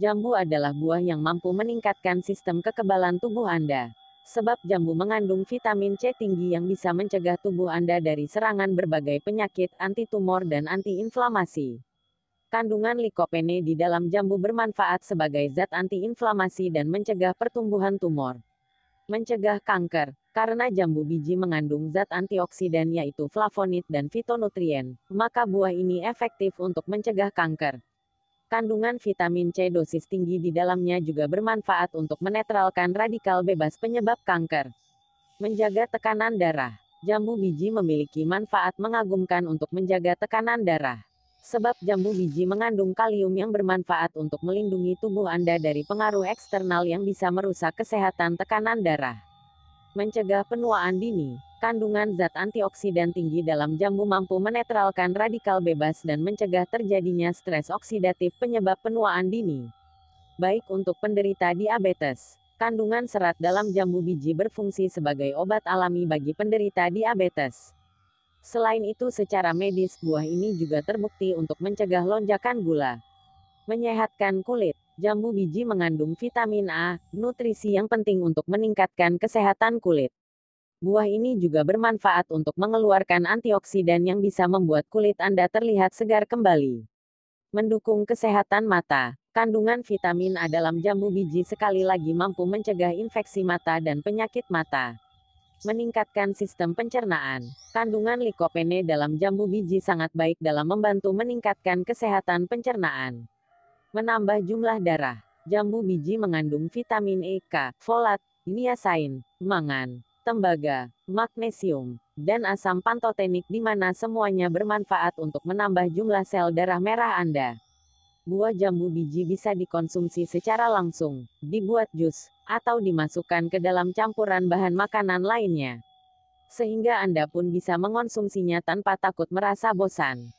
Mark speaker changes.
Speaker 1: Jambu adalah buah yang mampu meningkatkan sistem kekebalan tubuh Anda. Sebab jambu mengandung vitamin C tinggi yang bisa mencegah tubuh Anda dari serangan berbagai penyakit anti tumor dan anti inflamasi. Kandungan likopene di dalam jambu bermanfaat sebagai zat antiinflamasi dan mencegah pertumbuhan tumor. Mencegah kanker, karena jambu biji mengandung zat antioksidan yaitu flavonoid dan fitonutrien, maka buah ini efektif untuk mencegah kanker. Kandungan vitamin C dosis tinggi di dalamnya juga bermanfaat untuk menetralkan radikal bebas penyebab kanker. Menjaga tekanan darah. Jambu biji memiliki manfaat mengagumkan untuk menjaga tekanan darah. Sebab jambu biji mengandung kalium yang bermanfaat untuk melindungi tubuh Anda dari pengaruh eksternal yang bisa merusak kesehatan tekanan darah. Mencegah penuaan dini. Kandungan zat antioksidan tinggi dalam jambu mampu menetralkan radikal bebas dan mencegah terjadinya stres oksidatif penyebab penuaan dini. Baik untuk penderita diabetes. Kandungan serat dalam jambu biji berfungsi sebagai obat alami bagi penderita diabetes. Selain itu secara medis, buah ini juga terbukti untuk mencegah lonjakan gula. Menyehatkan kulit. Jambu biji mengandung vitamin A, nutrisi yang penting untuk meningkatkan kesehatan kulit. Buah ini juga bermanfaat untuk mengeluarkan antioksidan yang bisa membuat kulit Anda terlihat segar kembali. Mendukung kesehatan mata. Kandungan vitamin A dalam jambu biji sekali lagi mampu mencegah infeksi mata dan penyakit mata. Meningkatkan sistem pencernaan. Kandungan likopene dalam jambu biji sangat baik dalam membantu meningkatkan kesehatan pencernaan. Menambah jumlah darah. Jambu biji mengandung vitamin E, K, folat, niacin, mangan, tembaga, magnesium, dan asam pantotenik di mana semuanya bermanfaat untuk menambah jumlah sel darah merah Anda. Buah jambu biji bisa dikonsumsi secara langsung, dibuat jus, atau dimasukkan ke dalam campuran bahan makanan lainnya. Sehingga Anda pun bisa mengonsumsinya tanpa takut merasa bosan.